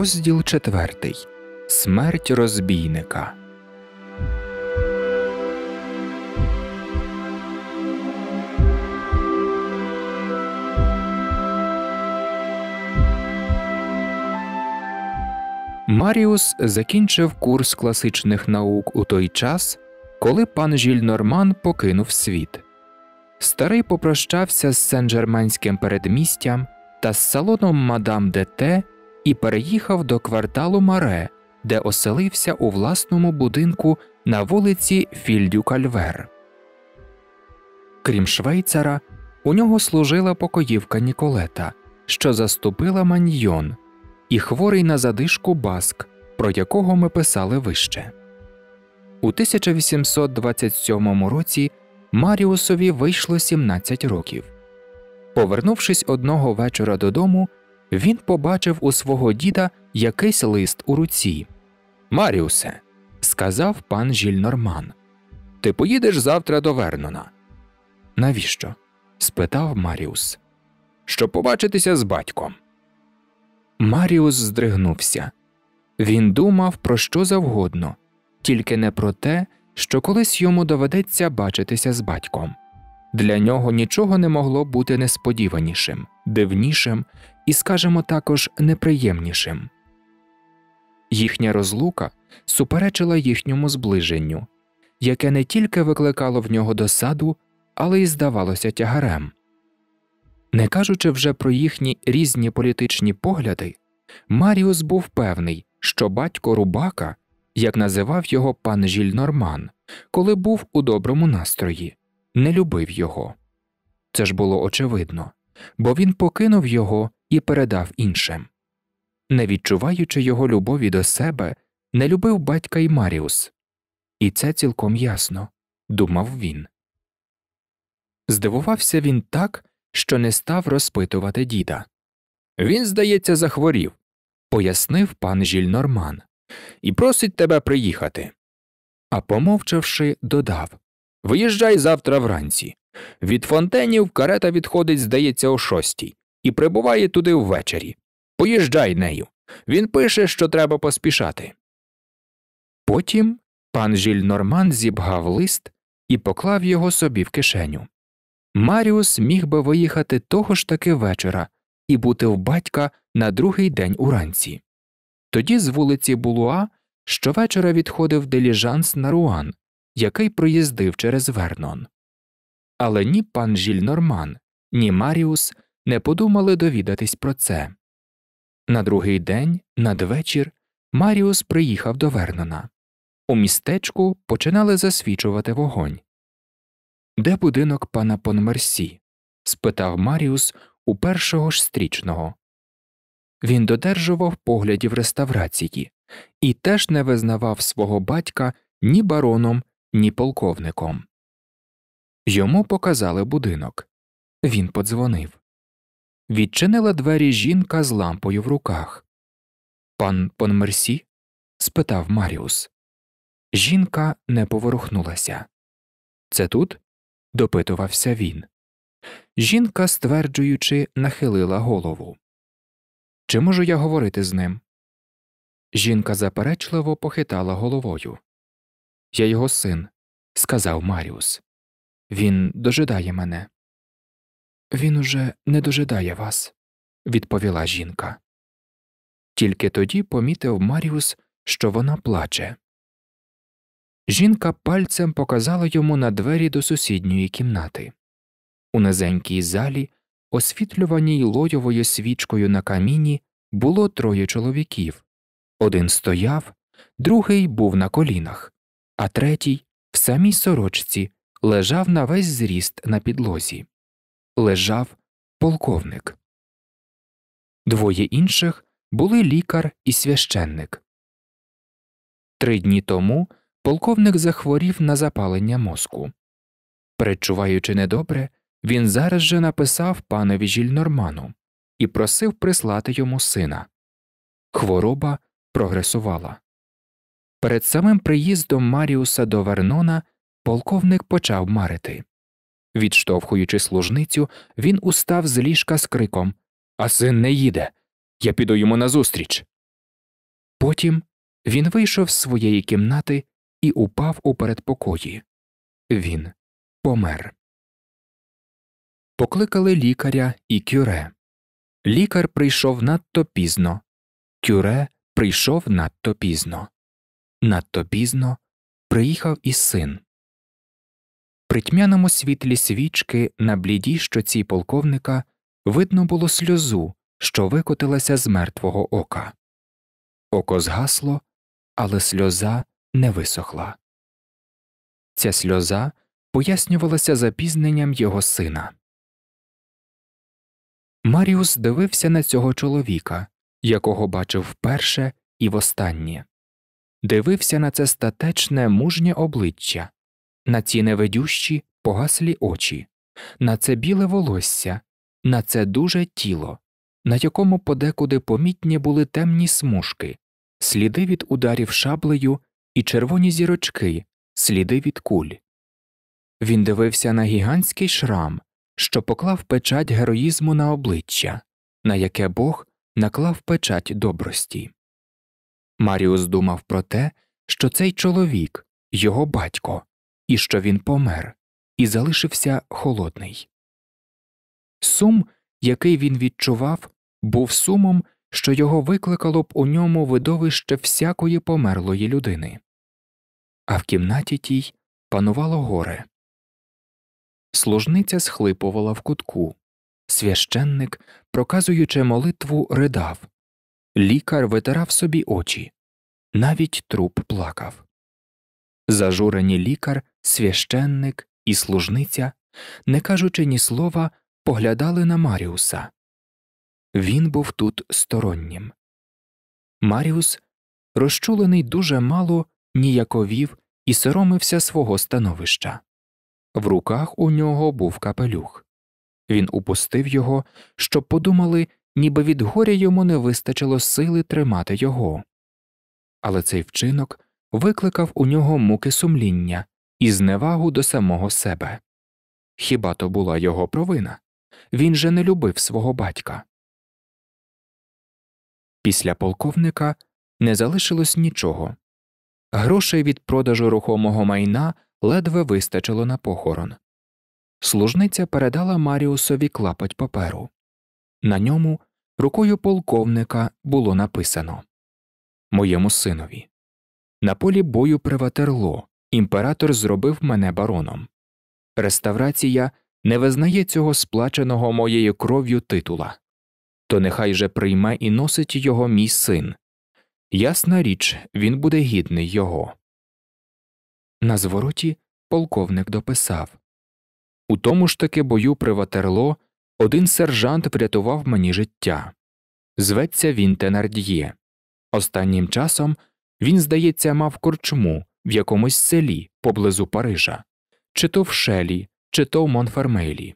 Розділ четвертий Смерть розбійника. Маріус закінчив курс класичних наук у той час, коли пан Жіль Норман покинув світ. Старий попрощався з сен-жерменським передмістям та з салоном мадам Дете і переїхав до кварталу Маре, де оселився у власному будинку на вулиці Фільдю Кальвер. Крім швейцара, у нього служила покоївка Ніколета, що заступила маньйон, і хворий на задишку Баск, про якого ми писали вище. У 1827 році Маріусові вийшло 17 років. Повернувшись одного вечора додому, він побачив у свого діда якийсь лист у руці. Маріусе, сказав пан Жільнорман, ти поїдеш завтра до Вернона. Навіщо? спитав Маріус. Щоб побачитися з батьком. Маріус здригнувся. Він думав про що завгодно, тільки не про те, що колись йому доведеться бачитися з батьком. Для нього нічого не могло бути несподіванішим, дивнішим, і, скажімо також, неприємнішим. Їхня розлука суперечила їхньому зближенню, яке не тільки викликало в нього досаду, але й здавалося тягарем. Не кажучи вже про їхні різні політичні погляди, Маріус був певний, що батько Рубака, як називав його пан Жіль Норман, коли був у доброму настрої, не любив його. Це ж було очевидно, бо він покинув його і передав іншим. Не відчуваючи його любові до себе, не любив батька й Маріус, і це цілком ясно, думав він. Здивувався він так, що не став розпитувати діда. Він, здається, захворів, пояснив пан Жільнорман, і просить тебе приїхати. А помовчавши, додав Виїжджай завтра вранці. Від фонтенів карета відходить, здається, о шостій і прибуває туди ввечері. Поїжджай нею. Він пише, що треба поспішати. Потім пан Жіль Норман зібгав лист і поклав його собі в кишеню. Маріус міг би виїхати того ж таки вечора і бути в батька на другий день уранці. Тоді з вулиці Булуа щовечора відходив диліжанс на Руан, який проїздив через Вернон. Але ні пан Жіль Норман, ні Маріус не подумали довідатись про це. На другий день, надвечір, Маріус приїхав до Вернона. У містечку починали засвічувати вогонь. Де будинок пана Понмерсі? спитав Маріус у першого ж стрічного. Він додержував поглядів реставрації і теж не визнавав свого батька ні бароном, ні полковником. Йому показали будинок. Він подзвонив відчинила двері жінка з лампою в руках. Пан Понмерсі? спитав Маріус. Жінка не поворухнулася. Це тут? допитувався він. Жінка, стверджуючи, нахилила голову. Чи можу я говорити з ним? Жінка заперечливо похитала головою. Я його син, сказав Маріус. Він дожидає мене. Він уже не дожидає вас, відповіла жінка. Тільки тоді помітив Маріус, що вона плаче. Жінка пальцем показала йому на двері до сусідньої кімнати. У низенькій залі, освітлюваній лойовою свічкою на каміні, було троє чоловіків один стояв, другий був на колінах, а третій, в самій сорочці, лежав на весь зріст на підлозі лежав полковник. Двоє інших були лікар і священник. Три дні тому полковник захворів на запалення мозку. Предчуваючи недобре, він зараз же написав панові Жільнорману і просив прислати йому сина. Хвороба прогресувала. Перед самим приїздом Маріуса до Вернона полковник почав марити. Відштовхуючи служницю, він устав з ліжка з криком А син не їде. Я піду йому назустріч. Потім він вийшов з своєї кімнати і упав у передпокої. Він помер. Покликали лікаря і кюре. Лікар прийшов надто пізно. Кюре прийшов надто пізно. Надто пізно приїхав і син. При тьмяному світлі свічки на блідій щоці полковника видно було сльозу, що викотилася з мертвого ока. Око згасло, але сльоза не висохла. Ця сльоза пояснювалася запізненням його сина. Маріус дивився на цього чоловіка, якого бачив вперше і востаннє, дивився на це статечне мужнє обличчя на ці невидющі погаслі очі, на це біле волосся, на це дуже тіло, на якому подекуди помітні були темні смужки, сліди від ударів шаблею і червоні зірочки, сліди від куль. Він дивився на гігантський шрам, що поклав печать героїзму на обличчя, на яке Бог наклав печать добрості. Маріус думав про те, що цей чоловік, його батько, і що він помер, і залишився холодний. Сум, який він відчував, був сумом, що його викликало б у ньому видовище всякої померлої людини, а в кімнаті тій панувало горе. Служниця схлипувала в кутку. Священник, проказуючи молитву, ридав. Лікар витирав собі очі, навіть труп плакав. Зажурені лікар священник і служниця, не кажучи ні слова, поглядали на Маріуса. Він був тут стороннім. Маріус, розчулений дуже мало, ніяковів і соромився свого становища. В руках у нього був капелюх. Він упустив його, щоб подумали, ніби від горя йому не вистачило сили тримати його. Але цей вчинок викликав у нього муки сумління і зневагу до самого себе. Хіба то була його провина? Він же не любив свого батька. Після полковника не залишилось нічого. Грошей від продажу рухомого майна ледве вистачило на похорон. Служниця передала Маріусові клапоть паперу. На ньому рукою полковника було написано Моєму синові. На полі бою при Ватерло Імператор зробив мене бароном. Реставрація не визнає цього сплаченого моєю кров'ю титула, то нехай же прийме і носить його мій син. Ясна річ, він буде гідний його. На звороті полковник дописав У тому ж таки бою при Ватерло один сержант врятував мені життя. Зветься він Тенард'є. Останнім часом він, здається, мав корчму в якомусь селі поблизу Парижа, чи то в Шелі, чи то в Монфермейлі.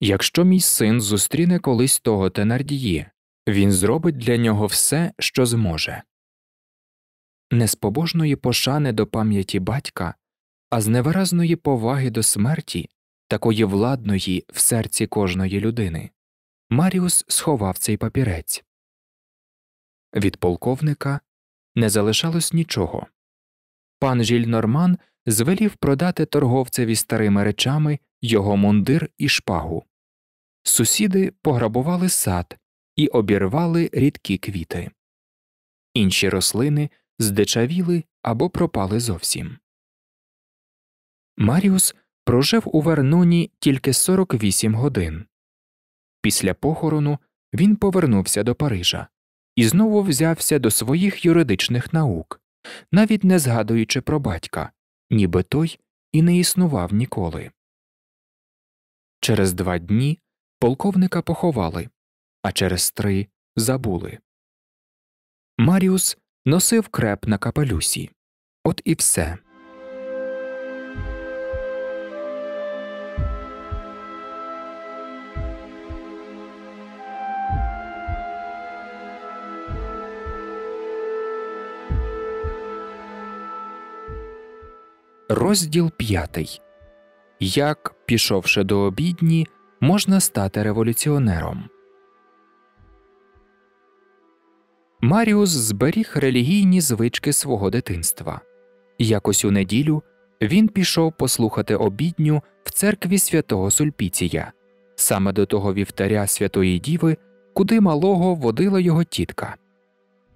Якщо мій син зустріне колись того Тенардіє, він зробить для нього все, що зможе. Не з побожної пошани до пам'яті батька, а з невиразної поваги до смерті, такої владної в серці кожної людини, Маріус сховав цей папірець. Від полковника не залишалось нічого пан Жільнорман звелів продати торговцеві старими речами його мундир і шпагу. Сусіди пограбували сад і обірвали рідкі квіти, інші рослини здичавіли або пропали зовсім. Маріус прожив у Верноні тільки 48 годин. Після похорону він повернувся до Парижа і знову взявся до своїх юридичних наук, навіть не згадуючи про батька, ніби той і не існував ніколи. Через два дні полковника поховали, а через три забули. Маріус носив креп на капелюсі. От і все. Розділ п'ятий Як, пішовши до обідні, можна стати революціонером. Маріус зберіг релігійні звички свого дитинства. Якось у неділю він пішов послухати обідню в церкві святого Сульпіція, саме до того вівтаря Святої Діви, куди малого водила його тітка.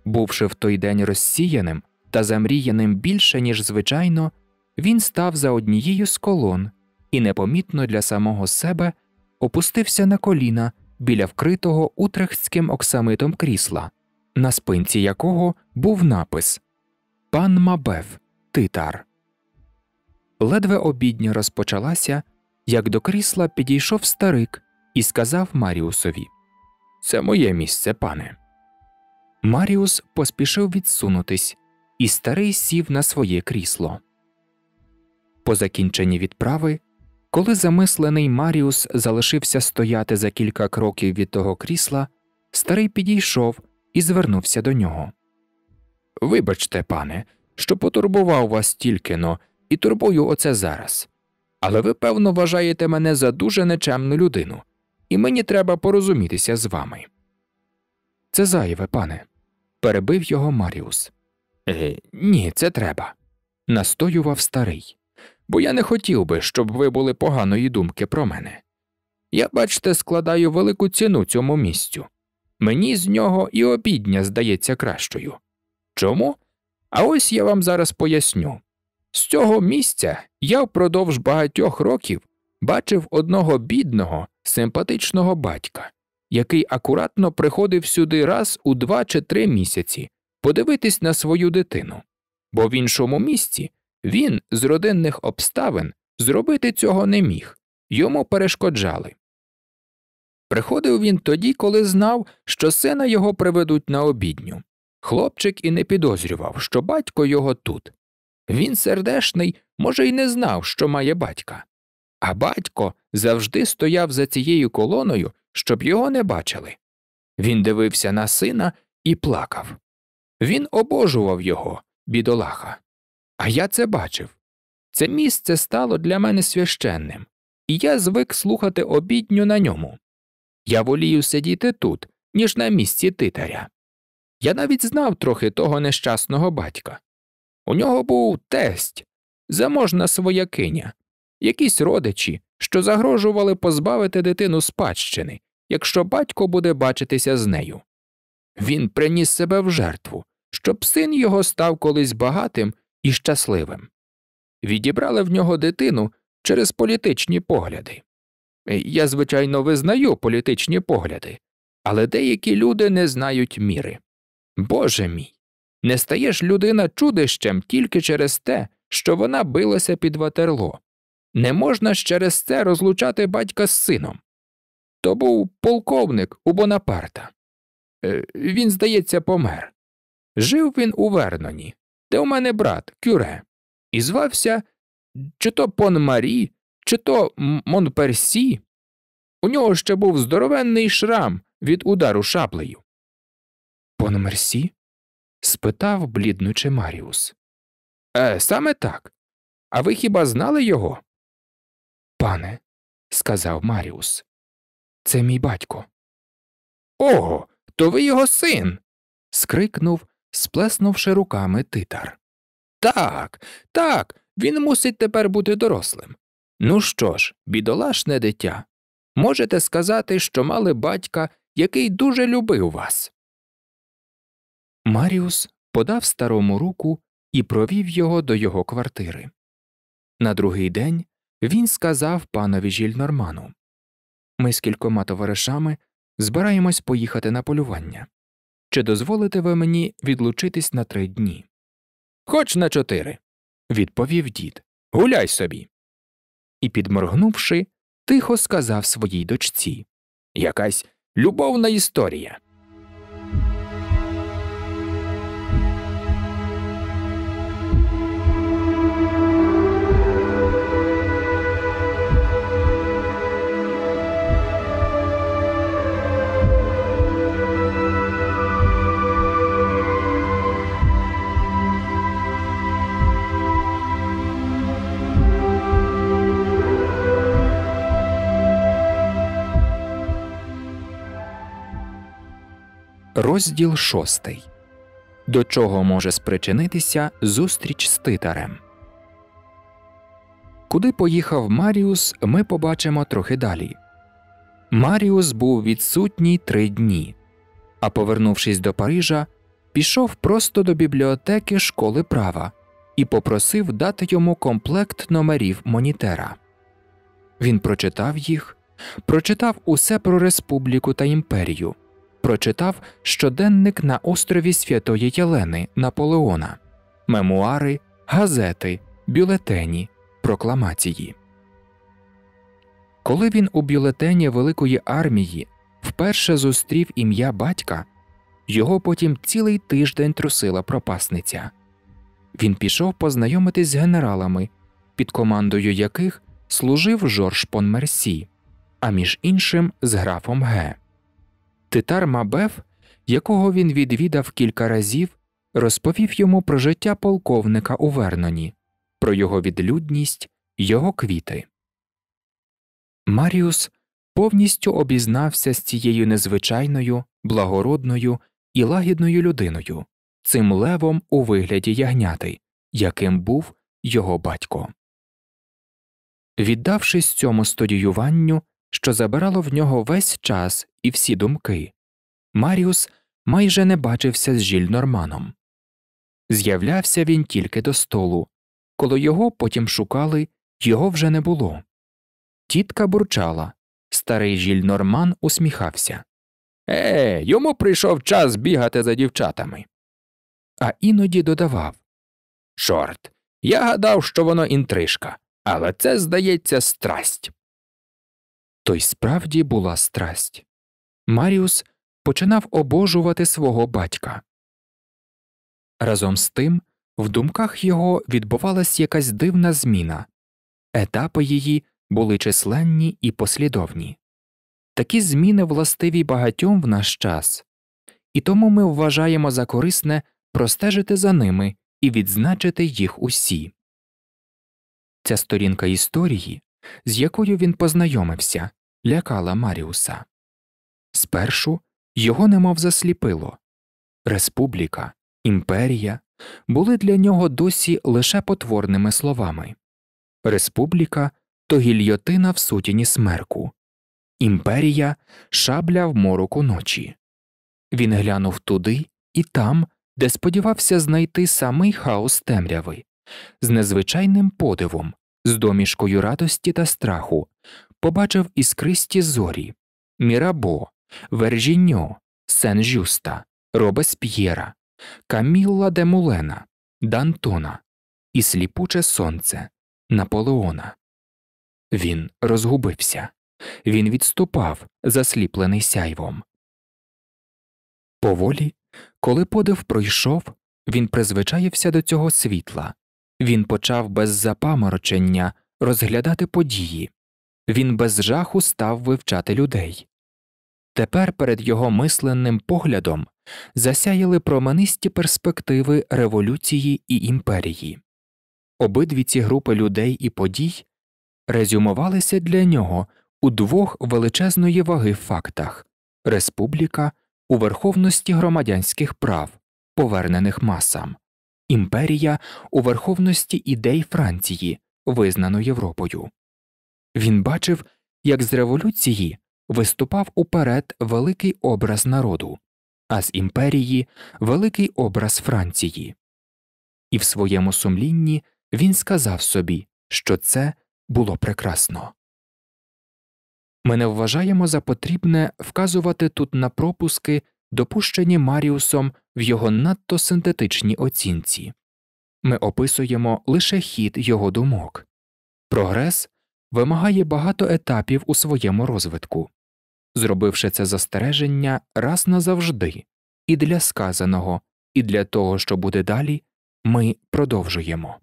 Бувши в той день розсіяним та замріяним більше, ніж звичайно. Він став за однією з колон і непомітно для самого себе опустився на коліна біля вкритого утрехтським оксамитом крісла, на спинці якого був напис Пан Мабев, Титар. Ледве обідня розпочалася, як до крісла підійшов старик і сказав Маріусові Це моє місце, пане. Маріус поспішив відсунутись, і старий сів на своє крісло. По закінченні відправи, коли замислений Маріус залишився стояти за кілька кроків від того крісла, старий підійшов і звернувся до нього. Вибачте, пане, що потурбував вас тільки но і турбую оце зараз. Але ви, певно, вважаєте мене за дуже нечемну людину, і мені треба порозумітися з вами. Це зайве, пане, перебив його Маріус. Е, Ні, це треба, настоював старий бо я не хотів би, щоб ви були поганої думки про мене. Я, бачте, складаю велику ціну цьому місцю. Мені з нього і обідня здається кращою. Чому? А ось я вам зараз поясню з цього місця я впродовж багатьох років бачив одного бідного, симпатичного батька, який акуратно приходив сюди раз у два чи три місяці подивитись на свою дитину, бо в іншому місці він з родинних обставин зробити цього не міг, йому перешкоджали. Приходив він тоді, коли знав, що сина його приведуть на обідню. Хлопчик і не підозрював, що батько його тут. Він сердешний, може, й не знав, що має батька. А батько завжди стояв за цією колоною, щоб його не бачили. Він дивився на сина і плакав. Він обожував його, бідолаха. А я це бачив. Це місце стало для мене священним, і я звик слухати обідню на ньому. Я волію сидіти тут, ніж на місці титаря. Я навіть знав трохи того нещасного батька. У нього був тесть, заможна своякиня, якісь родичі, що загрожували позбавити дитину спадщини, якщо батько буде бачитися з нею. Він приніс себе в жертву, щоб син його став колись багатим і щасливим. Відібрали в нього дитину через політичні погляди. Я, звичайно, визнаю політичні погляди, але деякі люди не знають міри. Боже мій, не стаєш людина чудищем тільки через те, що вона билася під ватерло. Не можна ж через це розлучати батька з сином. То був полковник у Бонапарта. Е, він, здається, помер. Жив він у Верноні, де у мене брат, кюре, і звався чи то Понмарі, чи то Монперсі. У нього ще був здоровенний шрам від удару шаблею. Пон Понмерсі? спитав бліднуче Маріус. Е, саме так. А ви хіба знали його? Пане, сказав Маріус, це мій батько. Ого, то ви його син. скрикнув сплеснувши руками титар. Так, так, він мусить тепер бути дорослим. Ну що ж, бідолашне дитя, можете сказати, що мали батька, який дуже любив вас. Маріус подав старому руку і провів його до його квартири. На другий день він сказав панові Жільнорману Ми з кількома товаришами збираємось поїхати на полювання чи дозволите ви мені відлучитись на три дні? Хоч на чотири, відповів дід. Гуляй собі. І, підморгнувши, тихо сказав своїй дочці Якась любовна історія. Розділ шостий. До чого може спричинитися зустріч з титарем. Куди поїхав Маріус, ми побачимо трохи далі. Маріус був відсутній три дні, а повернувшись до Парижа, пішов просто до бібліотеки школи права і попросив дати йому комплект номерів Монітера. Він прочитав їх, прочитав усе про республіку та імперію прочитав щоденник на острові Святої Єлени Наполеона, мемуари, газети, бюлетені, прокламації. Коли він у бюлетені Великої армії вперше зустрів ім'я батька, його потім цілий тиждень трусила пропасниця. Він пішов познайомитись з генералами, під командою яких служив Жорж Понмерсі, а між іншим з графом Ге. Титар Мабеф, якого він відвідав кілька разів, розповів йому про життя полковника у Верноні, про його відлюдність, його квіти. Маріус повністю обізнався з цією незвичайною, благородною і лагідною людиною, цим левом у вигляді ягняти, яким був його батько. Віддавшись цьому студіюванню, що забирало в нього весь час і всі думки. Маріус майже не бачився з жільнорманом. З'являвся він тільки до столу. Коли його потім шукали, його вже не було. Тітка бурчала. Старий жільнорман усміхався. Е, йому прийшов час бігати за дівчатами. А іноді додавав Чорт, я гадав, що воно інтрижка, але це, здається, страсть то й справді була страсть. Маріус починав обожувати свого батька. Разом з тим, в думках його відбувалась якась дивна зміна, етапи її були численні і послідовні. Такі зміни властиві багатьом в наш час, і тому ми вважаємо за корисне простежити за ними і відзначити їх усі. Ця сторінка історії з якою він познайомився, лякала Маріуса. Спершу його немов засліпило республіка, імперія були для нього досі лише потворними словами республіка то гільйотина в сутіні смерку, імперія шабля в мороку ночі. Він глянув туди і там, де сподівався знайти самий хаос темряви, з незвичайним подивом, з домішкою радості та страху, побачив іскристі зорі, Мірабо, Вержіньо, Сен Жюста, Робесп'єра, Камілла де Мулена, Дантона і сліпуче сонце Наполеона. Він розгубився, він відступав, засліплений сяйвом. Поволі, коли подив пройшов, він призвичаєвся до цього світла, він почав без запаморочення розглядати події, він без жаху став вивчати людей. Тепер перед його мисленним поглядом засяяли променисті перспективи революції і імперії. Обидві ці групи людей і подій резюмувалися для нього у двох величезної ваги фактах республіка у верховності громадянських прав, повернених масам імперія у верховності ідей Франції, визнану Європою. Він бачив, як з революції виступав уперед великий образ народу, а з імперії великий образ Франції. І в своєму сумлінні він сказав собі, що це було прекрасно. Ми не вважаємо за потрібне вказувати тут на пропуски, допущені Маріусом в його надто синтетичній оцінці ми описуємо лише хід його думок. Прогрес вимагає багато етапів у своєму розвитку, зробивши це застереження раз назавжди, і для сказаного, і для того, що буде далі, ми продовжуємо.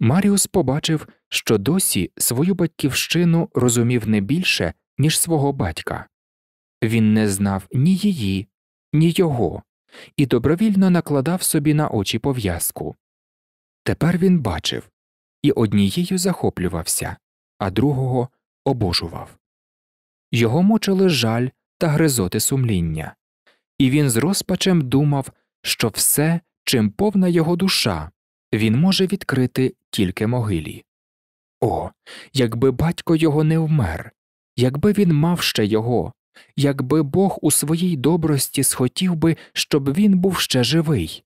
Маріус побачив, що досі свою батьківщину розумів не більше, ніж свого батька він не знав ні її, ні його, і добровільно накладав собі на очі пов'язку. Тепер він бачив і однією захоплювався, а другого обожував. Його мучили жаль та гризоти сумління, і він з розпачем думав, що все, чим повна його душа, він може відкрити тільки могилі. О, якби батько його не вмер, якби він мав ще його, якби Бог у своїй добрості схотів би, щоб він був ще живий.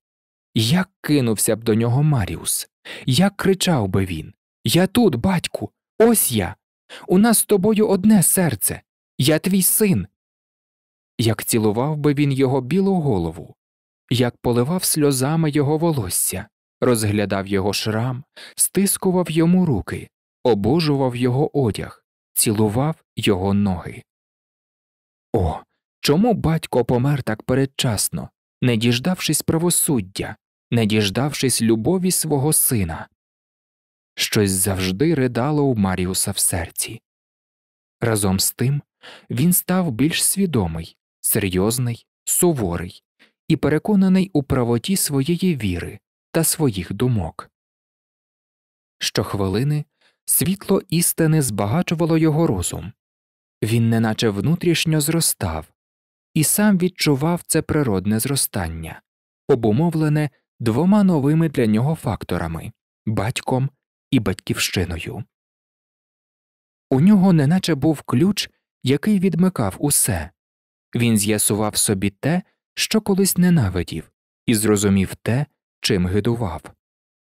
Як кинувся б до нього Маріус, як кричав би він Я тут, батьку, ось я. У нас з тобою одне серце, я твій син. Як цілував би він його білу голову, як поливав сльозами його волосся, розглядав його шрам, стискував йому руки, обожував його одяг, цілував його ноги. О, чому батько помер так передчасно, не діждавшись правосуддя, не діждавшись любові свого сина? Щось завжди ридало у Маріуса в серці. Разом з тим він став більш свідомий, серйозний, суворий і переконаний у правоті своєї віри та своїх думок. Щохвилини світло істини збагачувало його розум, він неначе внутрішньо зростав, і сам відчував це природне зростання, обумовлене двома новими для нього факторами батьком і батьківщиною. У нього неначе був ключ, який відмикав усе він з'ясував собі те, що колись ненавидів, і зрозумів те, чим гидував.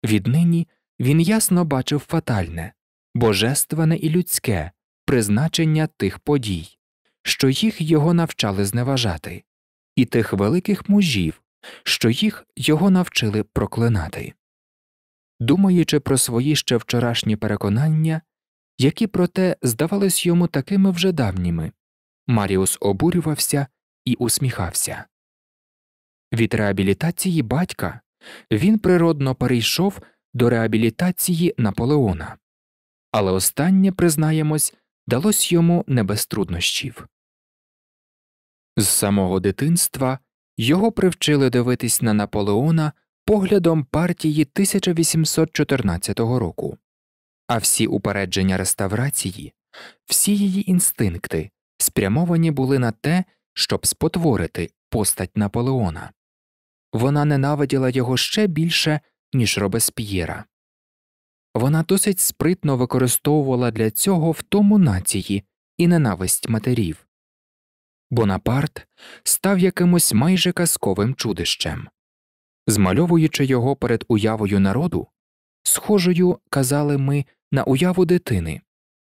Віднині він ясно бачив фатальне, божественне і людське, призначення тих подій, що їх його навчали зневажати, і тих великих мужів, що їх його навчили проклинати. Думаючи про свої ще вчорашні переконання, які проте здавались йому такими вже давніми, Маріус обурювався і усміхався. Від реабілітації батька він природно перейшов до реабілітації Наполеона, але останнє, признаємось, далось йому не без труднощів. З самого дитинства його привчили дивитись на Наполеона поглядом партії 1814 року, а всі упередження реставрації, всі її інстинкти спрямовані були на те, щоб спотворити постать Наполеона. Вона ненавиділа його ще більше, ніж Робесп'єра. Вона досить спритно використовувала для цього втому нації і ненависть матерів. Бонапарт став якимось майже казковим чудищем, змальовуючи його перед уявою народу, схожою казали ми на уяву дитини.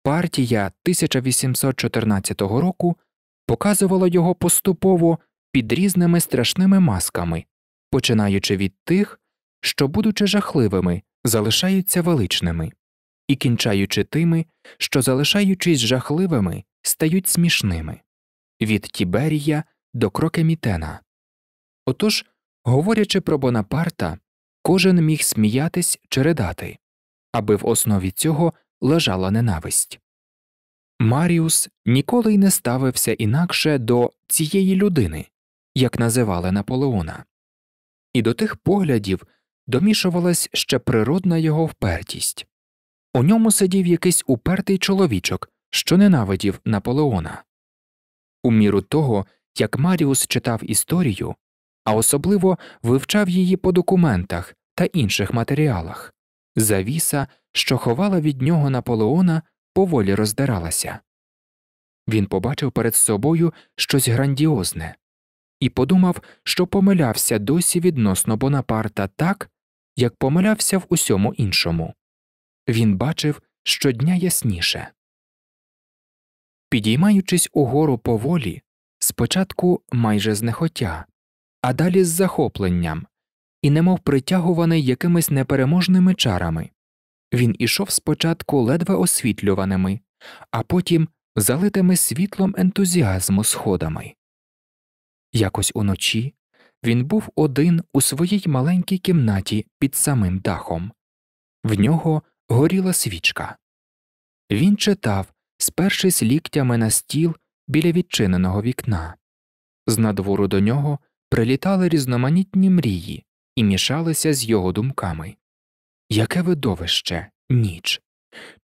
Партія 1814 року показувала його поступово під різними страшними масками, починаючи від тих, що, будучи жахливими, залишаються величними, і кінчаючи тими, що, залишаючись жахливими, стають смішними від Тіберія до Крокемітена. Отож, говорячи про Бонапарта, кожен міг сміятись чи ридати, аби в основі цього лежала ненависть. Маріус ніколи й не ставився інакше до цієї людини, як називали Наполеона, і до тих поглядів, домішувалась ще природна його впертість. У ньому сидів якийсь упертий чоловічок, що ненавидів Наполеона. У міру того, як Маріус читав історію, а особливо вивчав її по документах та інших матеріалах, завіса, що ховала від нього Наполеона, поволі роздиралася. Він побачив перед собою щось грандіозне і подумав, що помилявся досі відносно Бонапарта так, як помилявся в усьому іншому. Він бачив щодня ясніше. Підіймаючись угору поволі, спочатку майже знехотя, а далі з захопленням, і немов притягуваний якимись непереможними чарами. Він ішов спочатку ледве освітлюваними, а потім залитими світлом ентузіазму сходами. Якось уночі, він був один у своїй маленькій кімнаті під самим дахом, в нього горіла свічка. Він читав, спершись ліктями на стіл біля відчиненого вікна. З надвору до нього прилітали різноманітні мрії і мішалися з його думками. Яке видовище, ніч.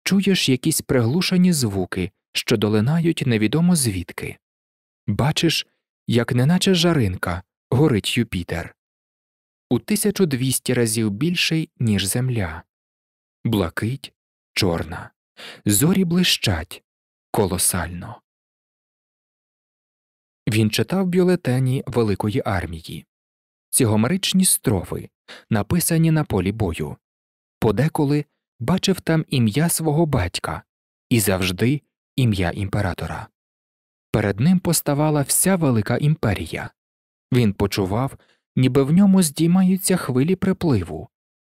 Чуєш якісь приглушені звуки, що долинають невідомо звідки. Бачиш, як неначе жаринка горить Юпітер у 1200 разів більший, ніж Земля, блакить чорна, зорі блищать колосально. Він читав бюлетені Великої армії ці строфи, написані на полі бою, подеколи бачив там ім'я свого батька і завжди ім'я імператора. Перед ним поставала вся велика імперія, він почував, ніби в ньому здіймаються хвилі припливу.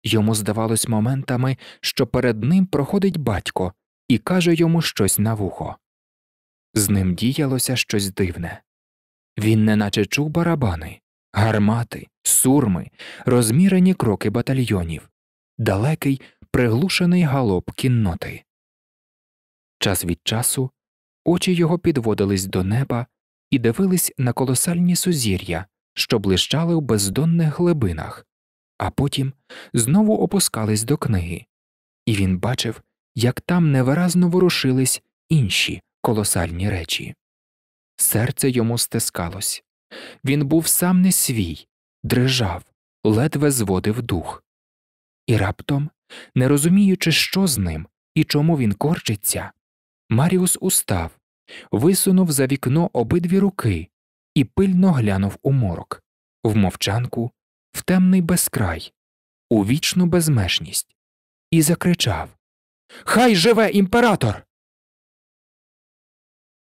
Йому здавалось моментами, що перед ним проходить батько і каже йому щось на вухо. З ним діялося щось дивне. Він неначе чув барабани, гармати, сурми, розмірені кроки батальйонів, далекий приглушений галоп кінноти. Час від часу очі його підводились до неба і дивились на колосальні сузір'я, що блищали в бездонних глибинах, а потім знову опускались до книги, і він бачив, як там невиразно ворушились інші колосальні речі. Серце йому стискалось. Він був сам не свій, дрижав, ледве зводив дух. І раптом, не розуміючи, що з ним і чому він корчиться, Маріус устав висунув за вікно обидві руки і пильно глянув у морок, в мовчанку, в темний безкрай, у вічну безмежність, і закричав Хай живе імператор!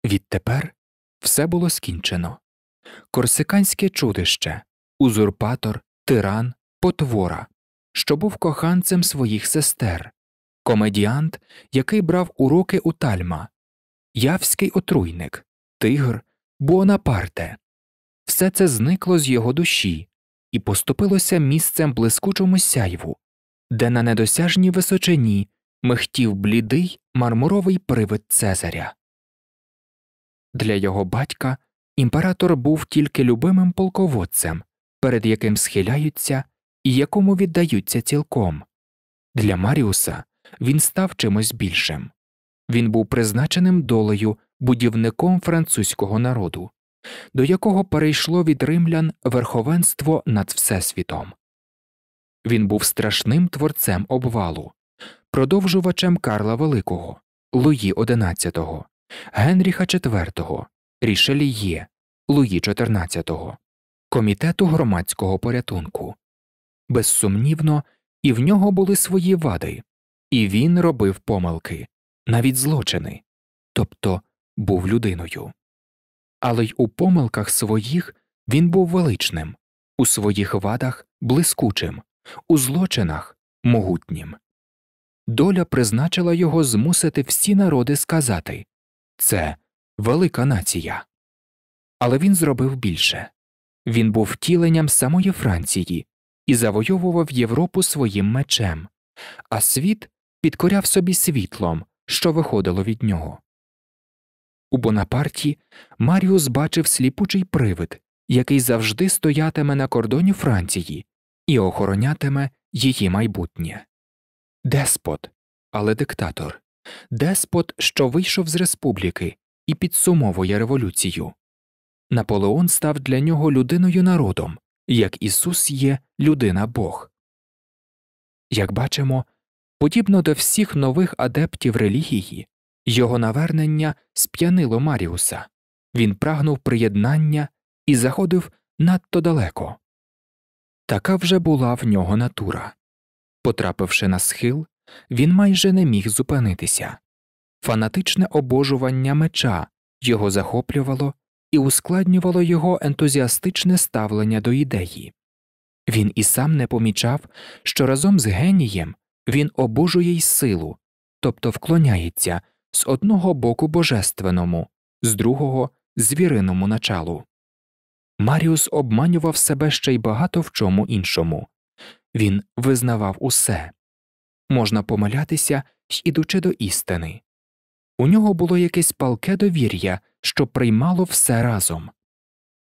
Відтепер все було скінчено. Корсиканське чудище, узурпатор, тиран, потвора, що був коханцем своїх сестер, комедіант, який брав уроки у тальма, явський отруйник, тигр, Буонапарте. Все це зникло з його душі і поступилося місцем блискучому сяйву, де на недосяжній височині мехтів блідий мармуровий привид Цезаря. Для його батька імператор був тільки любимим полководцем, перед яким схиляються і якому віддаються цілком. Для Маріуса він став чимось більшим. Він був призначеним долею, будівником французького народу, до якого перейшло від римлян верховенство над Всесвітом. Він був страшним творцем обвалу, продовжувачем Карла Великого, Луї XI, Генріха IV, Рішеліє, Луї XIV, Комітету громадського порятунку. Безсумнівно, і в нього були свої вади, і він робив помилки навіть злочини, тобто був людиною. Але й у помилках своїх він був величним, у своїх вадах блискучим, у злочинах могутнім. Доля призначила його змусити всі народи сказати це велика нація. Але він зробив більше він був втіленням самої Франції і завойовував Європу своїм мечем, а світ підкоряв собі світлом, що виходило від нього. У Бонапарті Маріус бачив сліпучий привид, який завжди стоятиме на кордоні Франції і охоронятиме її майбутнє. Деспот, але диктатор, деспот, що вийшов з республіки і підсумовує революцію. Наполеон став для нього людиною народом, як Ісус є людина Бог. Як бачимо, Подібно до всіх нових адептів релігії, його навернення сп'янило Маріуса, він прагнув приєднання і заходив надто далеко. Така вже була в нього натура. Потрапивши на схил, він майже не міг зупинитися. Фанатичне обожування меча його захоплювало і ускладнювало його ентузіастичне ставлення до ідеї. Він і сам не помічав, що разом з генієм він обожує й силу, тобто вклоняється з одного боку божественному, з другого звіриному началу. Маріус обманював себе ще й багато в чому іншому він визнавав усе можна помилятися, ідучи до істини. У нього було якесь палке довір'я, що приймало все разом.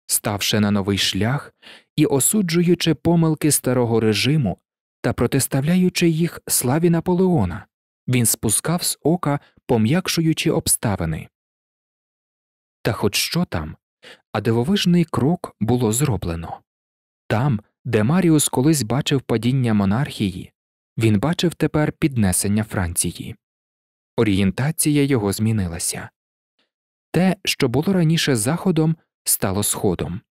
Ставши на новий шлях і осуджуючи помилки старого режиму, та протиставляючи їх славі Наполеона, він спускав з ока, пом'якшуючи обставини. Та хоч що там, а дивовижний крок було зроблено там, де Маріус колись бачив падіння монархії, він бачив тепер піднесення Франції. Орієнтація його змінилася те, що було раніше заходом, стало сходом.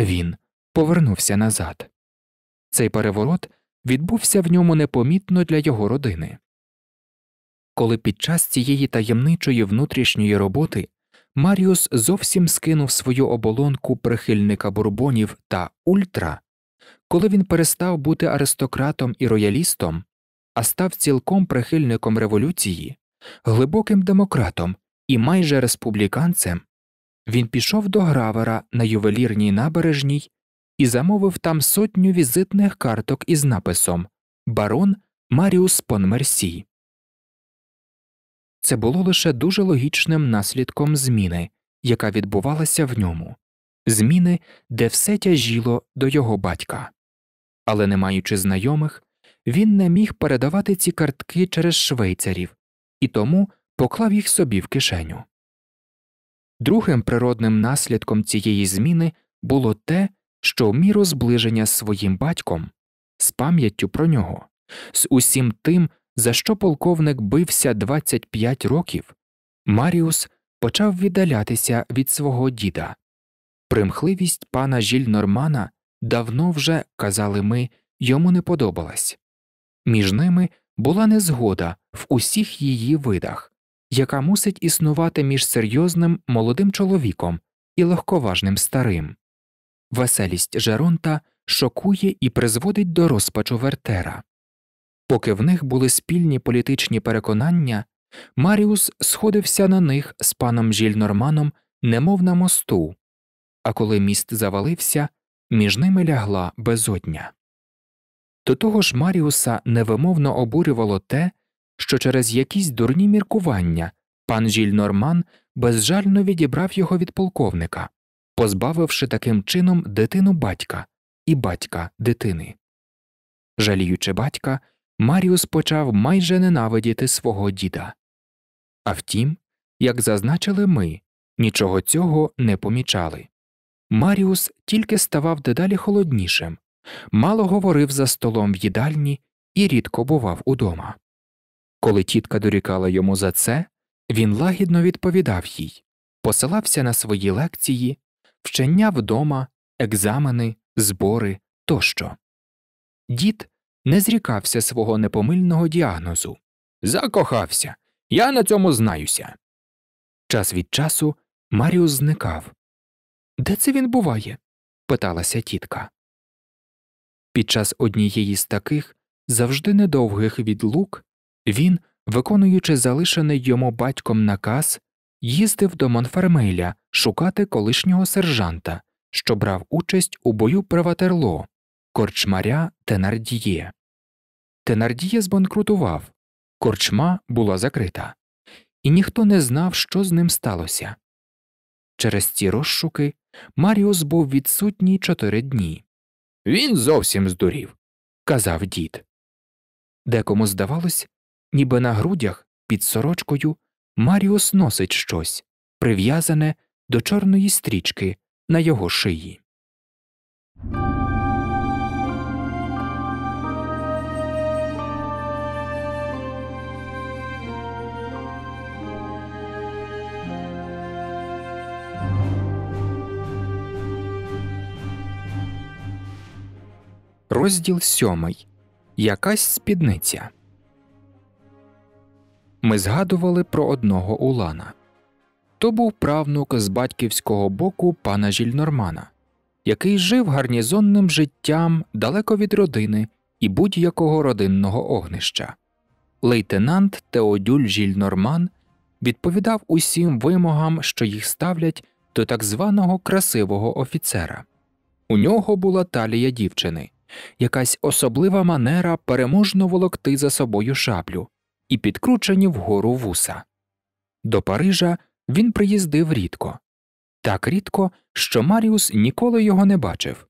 Він повернувся назад. Цей переворот відбувся в ньому непомітно для його родини. Коли під час цієї таємничої внутрішньої роботи Маріус зовсім скинув свою оболонку прихильника бурбонів та ультра, коли він перестав бути аристократом і роялістом, а став цілком прихильником революції, глибоким демократом і майже республіканцем, він пішов до гравера на ювелірній набережній і замовив там сотню візитних карток із написом Барон Маріус Понмерсі. Це було лише дуже логічним наслідком зміни, яка відбувалася в ньому, зміни, де все тяжіло до його батька. Але, не маючи знайомих, він не міг передавати ці картки через швейцарів і тому поклав їх собі в кишеню. Другим природним наслідком цієї зміни було те, що в міру зближення з своїм батьком, з пам'яттю про нього, з усім тим, за що полковник бився 25 років, Маріус почав віддалятися від свого діда. Примхливість пана Жільнормана давно вже, казали ми, йому не подобалась. Між ними була незгода в усіх її видах, яка мусить існувати між серйозним молодим чоловіком і легковажним старим веселість Жеронта шокує і призводить до розпачу Вертера. Поки в них були спільні політичні переконання, Маріус сходився на них з паном Жільнорманом, немов на мосту, а коли міст завалився, між ними лягла безодня. До того ж Маріуса невимовно обурювало те, що через якісь дурні міркування пан Жільнорман безжально відібрав його від полковника, позбавивши таким чином дитину батька і батька дитини. Жаліючи батька, Маріус почав майже ненавидіти свого діда. А втім, як зазначили ми, нічого цього не помічали. Маріус тільки ставав дедалі холоднішим, мало говорив за столом в їдальні і рідко бував удома. Коли тітка дорікала йому за це, він лагідно відповідав їй, посилався на свої лекції вчення вдома, екзамени, збори тощо. Дід не зрікався свого непомильного діагнозу закохався, я на цьому знаюся. Час від часу Маріус зникав. Де це він буває? питалася тітка. Під час однієї з таких завжди недовгих відлук він, виконуючи залишений йому батьком наказ, їздив до Монфермейля шукати колишнього сержанта, що брав участь у бою при Ватерло, корчмаря Тенардіє. Тенардіє збанкрутував, корчма була закрита, і ніхто не знав, що з ним сталося. Через ці розшуки Маріус був відсутній чотири дні. Він зовсім здурів, казав дід. Декому здавалось, ніби на грудях під сорочкою Маріус носить щось, прив'язане до чорної стрічки на його шиї. Розділ сьомий. Якась спідниця ми згадували про одного улана то був правнук з батьківського боку пана Жільнормана, який жив гарнізонним життям далеко від родини і будь-якого родинного огнища. Лейтенант Теодюль Жільнорман відповідав усім вимогам, що їх ставлять до так званого красивого офіцера. У нього була талія дівчини, якась особлива манера переможно волокти за собою шаблю, і підкручені вгору вуса. До Парижа він приїздив рідко так рідко, що Маріус ніколи його не бачив.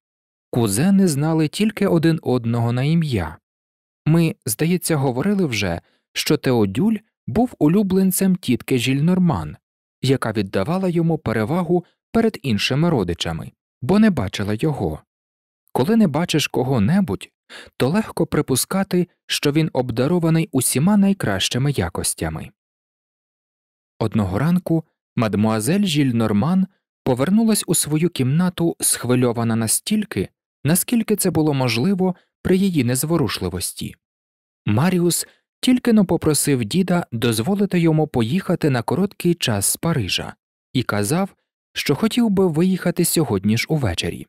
Кузени знали тільки один одного на ім'я. Ми, здається, говорили вже, що Теодюль був улюбленцем тітки Жільнорман, яка віддавала йому перевагу перед іншими родичами, бо не бачила його. Коли не бачиш кого небудь, то легко припускати, що він обдарований усіма найкращими якостями. Одного ранку мадмуазель Жіль Норман повернулась у свою кімнату схвильована настільки, наскільки це було можливо при її незворушливості. Маріус тільки но попросив діда дозволити йому поїхати на короткий час з Парижа і казав, що хотів би виїхати сьогодні ж увечері.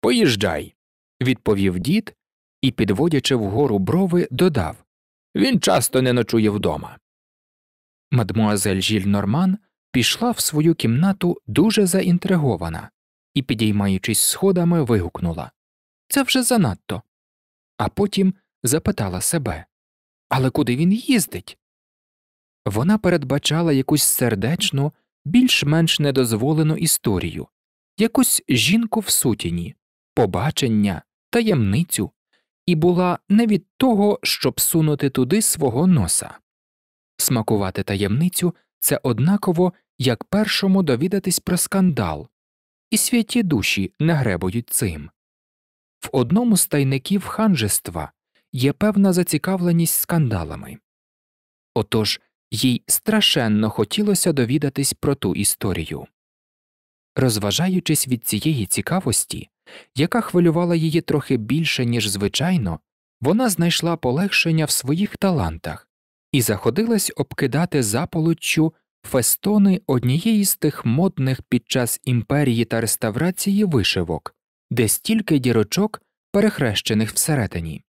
Поїжджай, відповів дід і, підводячи вгору брови, додав Він часто не ночує вдома. Мадмуазель Жіль Норман пішла в свою кімнату дуже заінтригована і, підіймаючись сходами, вигукнула Це вже занадто. А потім запитала себе Але куди він їздить? Вона передбачала якусь сердечну, більш-менш недозволену історію, якусь жінку в сутіні, побачення, таємницю, і була не від того, щоб сунути туди свого носа. Смакувати таємницю це однаково, як першому довідатись про скандал, і святі душі не гребують цим. В одному з тайників ханжества є певна зацікавленість скандалами. Отож їй страшенно хотілося довідатись про ту історію. Розважаючись від цієї цікавості, яка хвилювала її трохи більше, ніж звичайно, вона знайшла полегшення в своїх талантах і заходилась обкидати заполуччю фестони однієї з тих модних під час імперії та реставрації вишивок, де стільки дірочок, перехрещених всередині.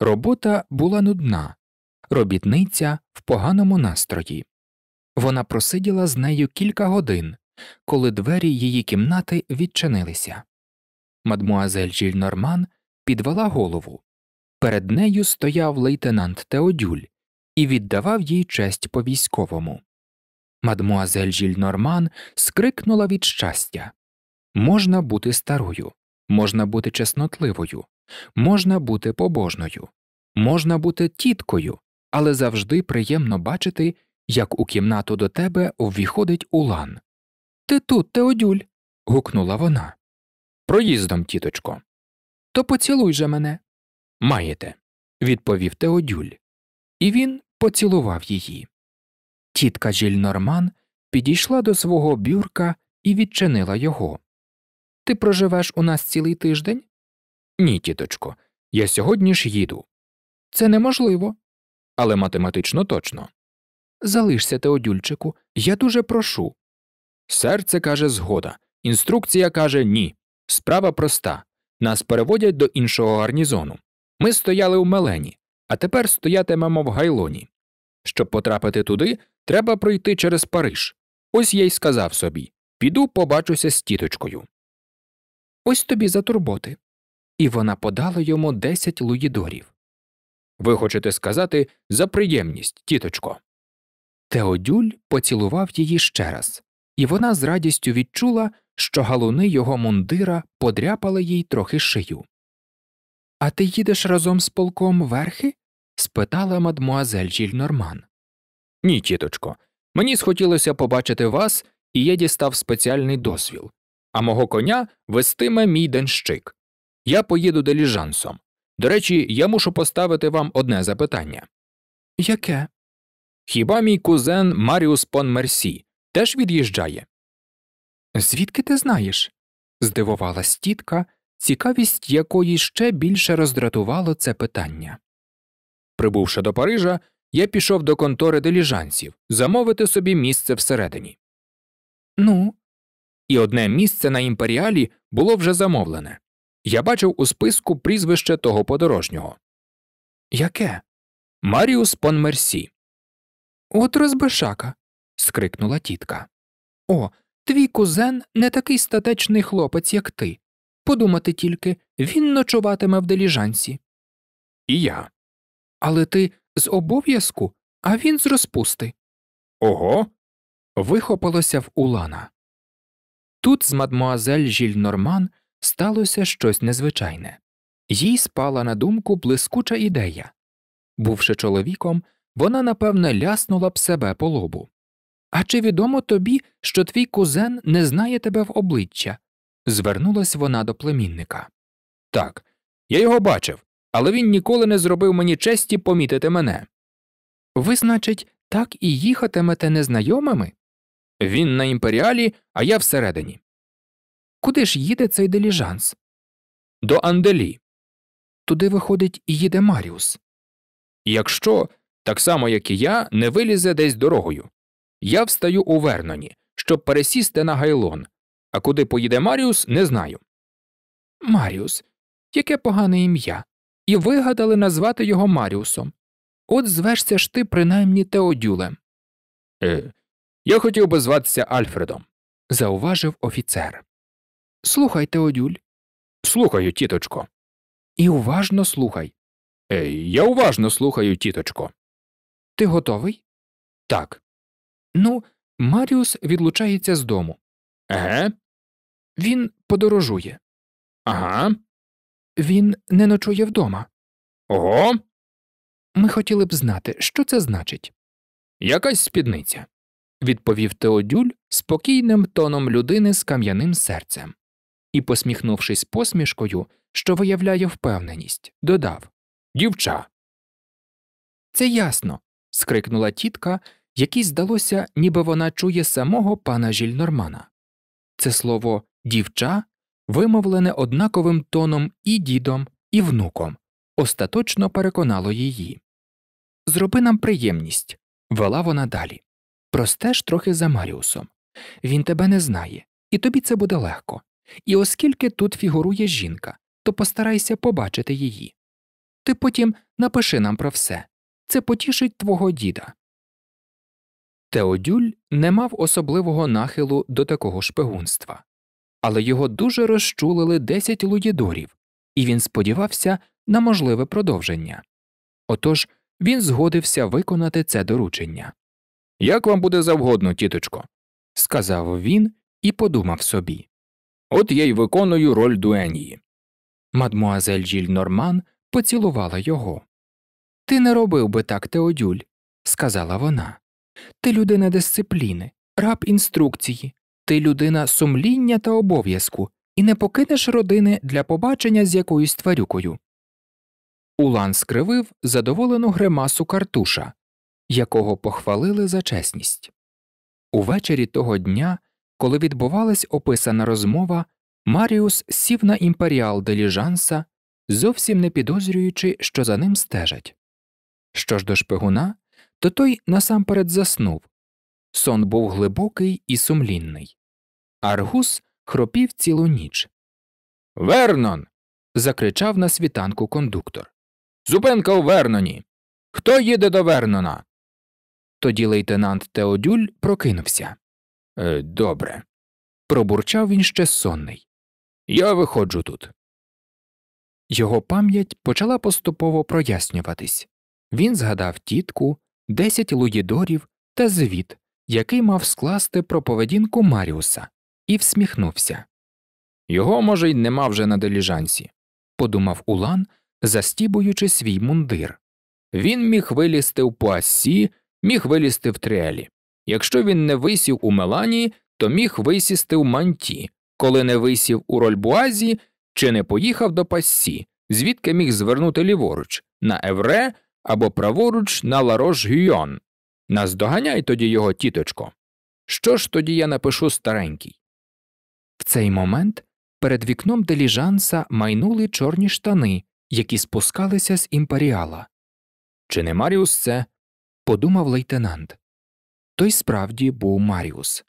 Робота була нудна, робітниця в поганому настрої. Вона просиділа з нею кілька годин, коли двері її кімнати відчинилися мадмуазель Жільнорман підвела голову. Перед нею стояв лейтенант Теодюль і віддавав їй честь по військовому. Мадмуазель Жільнорман скрикнула від щастя можна бути старою, можна бути чеснотливою, можна бути побожною, можна бути тіткою, але завжди приємно бачити, як у кімнату до тебе ввіходить улан. Ти тут, Теодюль. гукнула вона. Проїздом, тіточко. То поцілуй же мене. Маєте, відповів Теодюль. І він поцілував її. Тітка Жільнорман підійшла до свого бюрка і відчинила його. Ти проживеш у нас цілий тиждень? Ні, тіточко, я сьогодні ж їду. Це неможливо, але математично точно. Залишся, Теодюльчику, я дуже прошу. Серце каже згода, інструкція каже ні. Справа проста нас переводять до іншого гарнізону. Ми стояли у Мелені, а тепер стоятимемо в гайлоні. Щоб потрапити туди, треба пройти через Париж. Ось я й сказав собі піду побачуся з тіточкою. Ось тобі за турботи. І вона подала йому десять луїдорів. Ви хочете сказати за приємність, тіточко. Теодюль поцілував її ще раз, і вона з радістю відчула, що галуни його мундира подряпали їй трохи шию. А ти їдеш разом з полком верхи? спитала мадмуазель Жільнорман. Ні, тіточко, мені схотілося побачити вас, і я дістав спеціальний дозвіл, а мого коня вестиме мій денщик. Я поїду деліжансом. До речі, я мушу поставити вам одне запитання. Яке? Хіба мій кузен Маріус Пон Мерсі теж від'їжджає? Звідки ти знаєш? здивувалась тітка, цікавість якої ще більше роздратувало це питання. Прибувши до Парижа, я пішов до контори деліжанців замовити собі місце всередині. Ну, і одне місце на імперіалі було вже замовлене. Я бачив у списку прізвище того подорожнього. Яке? Маріус Мерсі? От розбишака. скрикнула тітка. О, Твій кузен не такий статечний хлопець, як ти. Подумати тільки, він ночуватиме в деліжанці. І я. Але ти з обов'язку, а він з розпусти. Ого. вихопилося в Улана. Тут з мадмуазель Жіль Норман сталося щось незвичайне. Їй спала на думку блискуча ідея. Бувши чоловіком, вона напевне ляснула б себе по лобу. А чи відомо тобі, що твій кузен не знає тебе в обличчя? звернулась вона до племінника. Так, я його бачив, але він ніколи не зробив мені честі помітити мене. Ви, значить, так і їхатимете незнайомими? Він на імперіалі, а я всередині. Куди ж їде цей деліжанс? До Анделі. Туди виходить і їде Маріус. Якщо, так само як і я, не вилізе десь дорогою. Я встаю у Верноні, щоб пересісти на гайлон, а куди поїде Маріус, не знаю. Маріус, яке погане ім'я, і вигадали назвати його Маріусом. От звешся ж ти принаймні Теодюлем. Е, Я хотів би зватися Альфредом, зауважив офіцер. Слухай, Теодюль. Слухаю, тіточко. І уважно слухай. Е, Я уважно слухаю, тіточко. Ти готовий? Так. Ну, Маріус відлучається з дому. Еге? Він подорожує. Ага. Він не ночує вдома. Ого. Ми хотіли б знати, що це значить. Якась спідниця, відповів Теодюль спокійним тоном людини з кам'яним серцем і, посміхнувшись посмішкою, що виявляє впевненість, додав Дівча. Це ясно. скрикнула тітка якій здалося, ніби вона чує самого пана Жільнормана. Це слово дівча вимовлене однаковим тоном і дідом, і внуком, остаточно переконало її. Зроби нам приємність, вела вона далі. Простеж трохи за Маріусом. Він тебе не знає, і тобі це буде легко. І оскільки тут фігурує жінка, то постарайся побачити її. Ти потім напиши нам про все це потішить твого діда, Теодюль не мав особливого нахилу до такого шпигунства, але його дуже розчулили десять луїдорів, і він сподівався на можливе продовження. Отож він згодився виконати це доручення. Як вам буде завгодно, тіточко, сказав він і подумав собі. От я й виконую роль дуенії. Мадмуазель Жіль Норман поцілувала його. Ти не робив би так, Теодюль, сказала вона. Ти людина дисципліни, раб інструкції, ти людина сумління та обов'язку і не покинеш родини для побачення з якоюсь тварюкою. Улан скривив задоволену гримасу картуша, якого похвалили за чесність. Увечері того дня, коли відбувалась описана розмова, Маріус сів на імперіал деліжанса, зовсім не підозрюючи, що за ним стежать. Що ж до шпигуна, то той насамперед заснув. Сон був глибокий і сумлінний. Аргус хропів цілу ніч. Вернон. закричав на світанку кондуктор. Зупинка у Верноні. Хто їде до Вернона? Тоді лейтенант Теодюль прокинувся. «Е, Добре. Пробурчав він ще сонний. Я виходжу тут. Його пам'ять почала поступово прояснюватись. Він згадав тітку, Десять луїдорів та звіт, який мав скласти про поведінку Маріуса, і всміхнувся. Його, може, й нема вже на деліжансі, подумав Улан, застібуючи свій мундир. Він міг вилізти в Пуассі, міг вилізти в Тріелі. Якщо він не висів у Меланії, то міг висісти в манті, коли не висів у Рольбуазі чи не поїхав до Пассі, звідки міг звернути ліворуч, на Евре або праворуч на Ларош Гюйон. Наздоганяй тоді його, тіточко. Що ж тоді я напишу старенький? В цей момент перед вікном деліжанса майнули чорні штани, які спускалися з імперіала. Чи не Маріус це? подумав лейтенант. Той справді був Маріус.